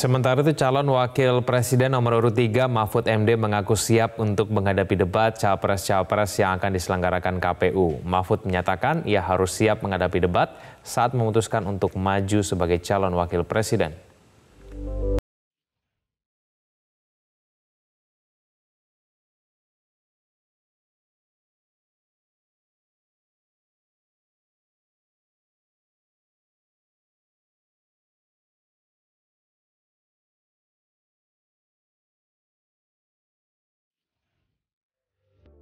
Sementara itu calon wakil presiden nomor urut 3 Mahfud MD mengaku siap untuk menghadapi debat capres-capres yang akan diselenggarakan KPU. Mahfud menyatakan ia harus siap menghadapi debat saat memutuskan untuk maju sebagai calon wakil presiden.